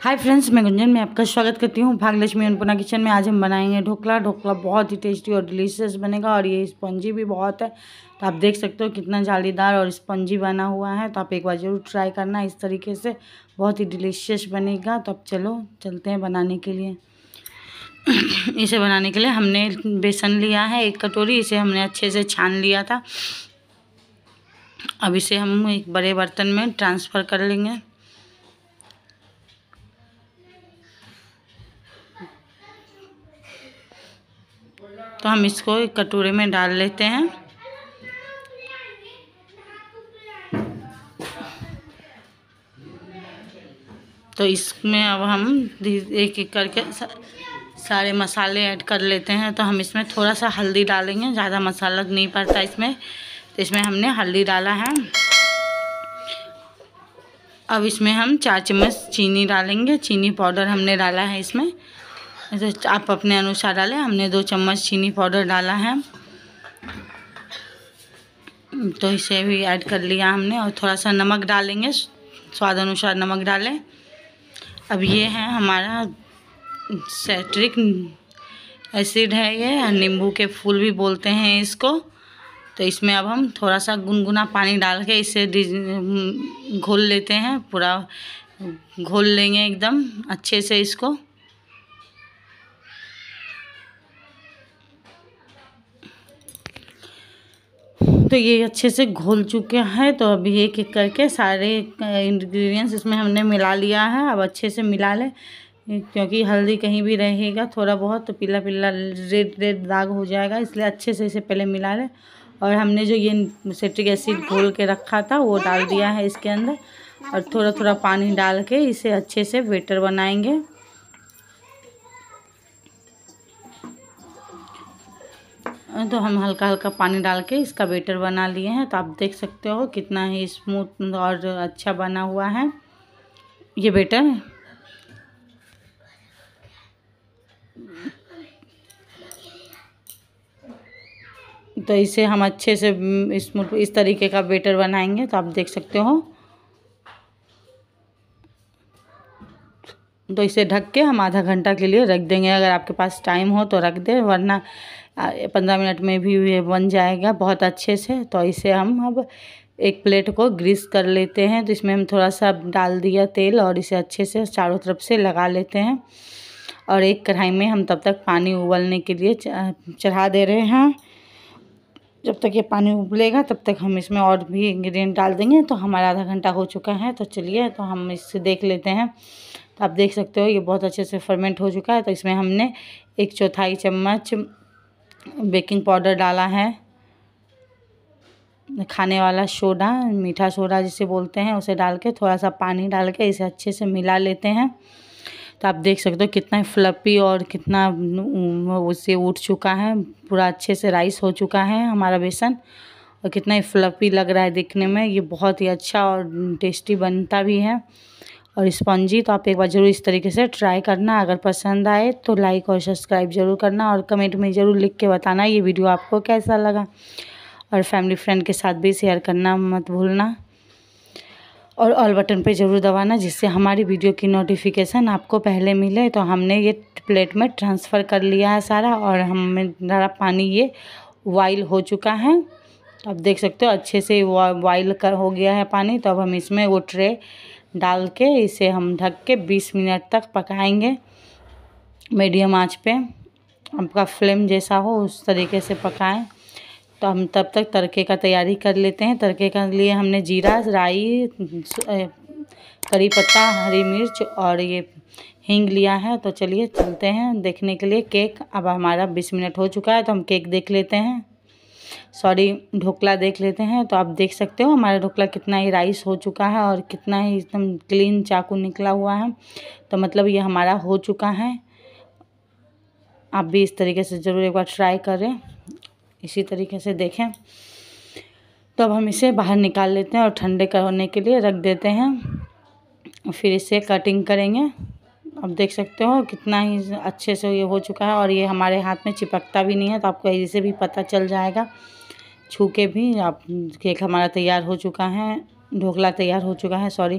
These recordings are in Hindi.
हाय फ्रेंड्स मैं गुंजन में आपका स्वागत करती हूँ भागलक्ष्मी अनपुना किचन में आज हम बनाएंगे ढोकला ढोकला बहुत ही टेस्टी और डिलीशियस बनेगा और ये स्पंजी भी बहुत है तो आप देख सकते हो कितना जालीदार और स्पंजी बना हुआ है तो आप एक बार ज़रूर ट्राई करना इस तरीके से बहुत ही डिलीशियस बनेगा तो अब चलो चलते हैं बनाने के लिए इसे बनाने के लिए हमने बेसन लिया है एक कटोरी इसे हमने अच्छे से छान लिया था अब इसे हम एक बड़े बर्तन में ट्रांसफ़र कर लेंगे तो हम इसको एक कटोरे में डाल लेते हैं तो इसमें अब हम एक एक करके सारे मसाले ऐड कर लेते हैं तो हम इसमें थोड़ा सा हल्दी डालेंगे ज़्यादा मसाला नहीं पड़ता इसमें तो इसमें हमने हल्दी डाला है अब इसमें हम चार चम्मच चीनी डालेंगे चीनी पाउडर हमने डाला है इसमें ऐसे आप अपने अनुसार डालें हमने दो चम्मच चीनी पाउडर डाला है तो इसे भी ऐड कर लिया हमने और थोड़ा सा नमक डालेंगे स्वाद अनुसार नमक डालें अब ये है हमारा सेट्रिक एसिड है ये नींबू के फूल भी बोलते हैं इसको तो इसमें अब हम थोड़ा सा गुनगुना पानी डाल के इसे घोल लेते हैं पूरा घोल लेंगे एकदम अच्छे से इसको तो ये अच्छे से घोल चुके हैं तो अभी एक एक करके सारे इंग्रेडिएंट्स इसमें हमने मिला लिया है अब अच्छे से मिला लें क्योंकि हल्दी कहीं भी रहेगा थोड़ा बहुत तो पीला पीला रेड रेड दाग हो जाएगा इसलिए अच्छे से इसे पहले मिला लें और हमने जो ये सेट्रिक एसिड घोल के रखा था वो डाल दिया है इसके अंदर और थोड़ा थोड़ा पानी डाल के इसे अच्छे से बेटर बनाएंगे तो हम हल्का हल्का पानी डाल के इसका बेटर बना लिए हैं तो आप देख सकते हो कितना ही स्मूथ और अच्छा बना हुआ है ये बेटर तो इसे हम अच्छे से हम्म, स्मूथ इस, इस तरीके का बेटर बनाएंगे तो आप देख सकते हो तो इसे ढक के हम आधा घंटा के लिए रख देंगे अगर आपके पास टाइम हो तो रख दें वरना पंद्रह मिनट में भी ये बन जाएगा बहुत अच्छे से तो इसे हम अब एक प्लेट को ग्रीस कर लेते हैं तो इसमें हम थोड़ा सा डाल दिया तेल और इसे अच्छे से चारों तरफ से लगा लेते हैं और एक कढ़ाई में हम तब तक पानी उबलने के लिए चढ़ा दे रहे हैं जब तक ये पानी उबलेगा तब तक हम इसमें और भी इंग्रेडिएंट डाल देंगे तो हमारा आधा घंटा हो चुका है तो चलिए तो हम इससे देख लेते हैं तो आप देख सकते हो ये बहुत अच्छे से फर्मेंट हो चुका है तो इसमें हमने एक चौथाई चम्मच बेकिंग पाउडर डाला है खाने वाला सोडा मीठा सोडा जिसे बोलते हैं उसे डाल के थोड़ा सा पानी डाल के इसे अच्छे से मिला लेते हैं तो आप देख सकते हो कितना फ्लपी और कितना उसे उठ चुका है पूरा अच्छे से राइस हो चुका है हमारा बेसन और कितना ही फ्लपी लग रहा है दिखने में ये बहुत ही अच्छा और टेस्टी बनता भी है और स्पॉन्जी तो आप एक बार ज़रूर इस तरीके से ट्राई करना अगर पसंद आए तो लाइक और सब्सक्राइब ज़रूर करना और कमेंट में ज़रूर लिख के बताना ये वीडियो आपको कैसा लगा और फैमिली फ्रेंड के साथ भी शेयर करना मत भूलना और ऑल बटन पे ज़रूर दबाना जिससे हमारी वीडियो की नोटिफिकेशन आपको पहले मिले तो हमने ये प्लेट में ट्रांसफ़र कर लिया है सारा और हमें सारा पानी ये वाइल हो चुका है आप देख सकते हो अच्छे से वाइल कर हो गया है पानी तो अब हम इसमें वो ट्रे डाल के इसे हम ढक के 20 मिनट तक पकाएंगे मीडियम आंच पे आपका फ्लेम जैसा हो उस तरीके से पकाएं तो हम तब तक तड़के का तैयारी कर लेते हैं तड़के के लिए हमने जीरा राई करी पत्ता हरी मिर्च और ये हींग लिया है तो चलिए चलते हैं देखने के लिए केक अब हमारा 20 मिनट हो चुका है तो हम केक देख लेते हैं सॉरी ढोकला देख लेते हैं तो आप देख सकते हो हमारा ढोकला कितना ही राइस हो चुका है और कितना ही एकदम क्लीन चाकू निकला हुआ है तो मतलब ये हमारा हो चुका है आप भी इस तरीके से ज़रूर एक बार ट्राई करें इसी तरीके से देखें तो अब हम इसे बाहर निकाल लेते हैं और ठंडे करने के लिए रख देते हैं फिर इसे कटिंग करेंगे अब देख सकते हो कितना ही अच्छे से ये हो चुका है और ये हमारे हाथ में चिपकता भी नहीं है तो आपको इसे भी पता चल जाएगा छू के भी आप केक हमारा तैयार हो चुका है ढोकला तैयार हो चुका है सॉरी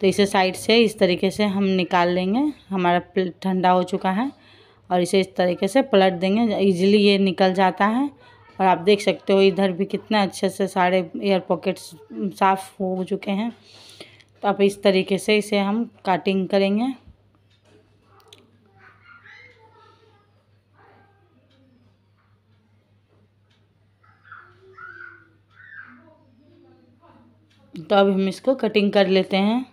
तो इसे साइड से इस तरीके से हम निकाल लेंगे हमारा ठंडा हो चुका है और इसे इस तरीके से पलट देंगे इजीली ये निकल जाता है और आप देख सकते हो इधर भी कितना अच्छे से सारे एयर पॉकेट्स साफ़ हो चुके हैं तो आप इस तरीके से इसे हम काटिंग करेंगे तो अब हम इसको कटिंग कर लेते हैं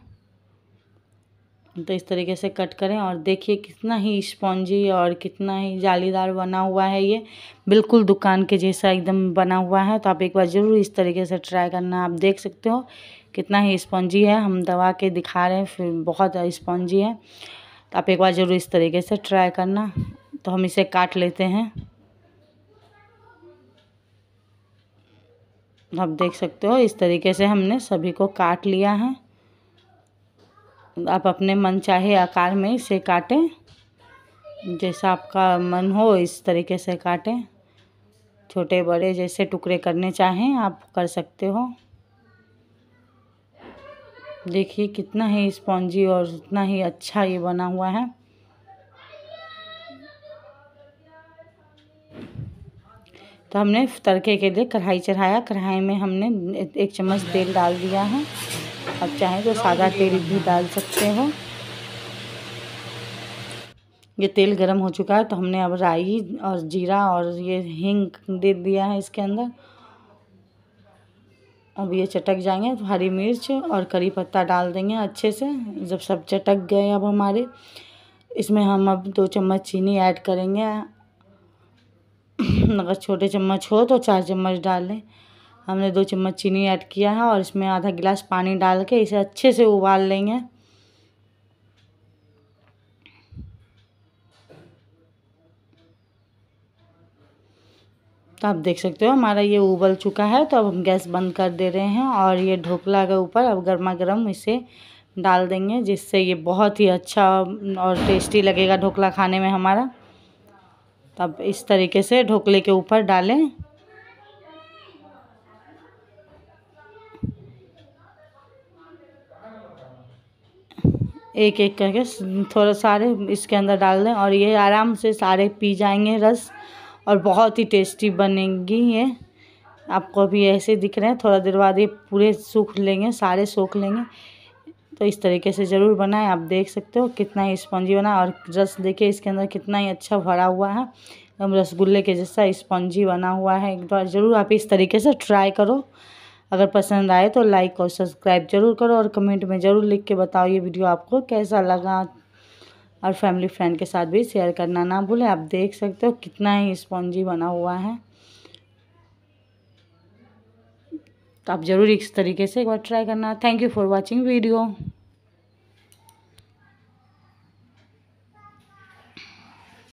तो इस तरीके से कट करें और देखिए कितना ही स्पॉन्जी और कितना ही जालीदार बना हुआ है ये बिल्कुल दुकान के जैसा एकदम बना हुआ है तो आप एक बार ज़रूर इस तरीके से ट्राई करना आप देख सकते हो कितना ही स्पॉन्जी है हम दवा के दिखा रहे हैं फिर बहुत स्पॉन्जी है तो आप एक बार ज़रूर इस तरीके से ट्राई करना तो हम इसे काट लेते हैं आप देख सकते हो इस तरीके से हमने सभी को काट लिया है आप अपने मन चाहे आकार में इसे काटें जैसा आपका मन हो इस तरीके से काटें छोटे बड़े जैसे टुकड़े करने चाहें आप कर सकते हो देखिए कितना ही स्पॉन्जी और उतना ही अच्छा ये बना हुआ है तो हमने तड़के के लिए कढ़ाई चढ़ाया कढ़ाई में हमने एक चम्मच तेल डाल दिया है अब चाहें तो सादा तेल भी डाल सकते हो ये तेल गरम हो चुका है तो हमने अब राई और जीरा और ये हिंग दे दिया है इसके अंदर अब ये चटक जाएंगे तो हरी मिर्च और करी पत्ता डाल देंगे अच्छे से जब सब चटक गए अब हमारे इसमें हम अब दो चम्मच चीनी ऐड करेंगे अगर छोटे चम्मच हो तो चार चम्मच डाल दें हमने दो चम्मच चीनी ऐड किया है और इसमें आधा गिलास पानी डाल के इसे अच्छे से उबाल लेंगे तो आप देख सकते हो हमारा ये उबल चुका है तो अब हम गैस बंद कर दे रहे हैं और ये ढोकला के ऊपर अब गर्मा गर्म इसे डाल देंगे जिससे ये बहुत ही अच्छा और टेस्टी लगेगा ढोकला खाने में हमारा तब इस तरीके से ढोकले के ऊपर डालें एक एक करके थोड़ा सारे इसके अंदर डाल दें और ये आराम से सारे पी जाएंगे रस और बहुत ही टेस्टी बनेंगी ये आपको अभी ऐसे दिख रहे हैं थोड़ा देर बाद ये पूरे सूख लेंगे सारे सूख लेंगे तो इस तरीके से ज़रूर बनाएं आप देख सकते हो कितना ही स्पॉन्जी बना और रस देखिए इसके अंदर कितना ही अच्छा भरा हुआ है एकदम रसगुल्ले के जैसा स्पंजी बना हुआ है एक बार ज़रूर आप इस तरीके से ट्राई करो अगर पसंद आए तो लाइक और सब्सक्राइब जरूर करो और कमेंट में ज़रूर लिख के बताओ ये वीडियो आपको कैसा लगा और फैमिली फ्रेंड के साथ भी शेयर करना ना भूलें आप देख सकते हो कितना ही स्पॉन्जी बना हुआ है तो आप ज़रूर इस तरीके से एक बार ट्राई करना thank you for watching video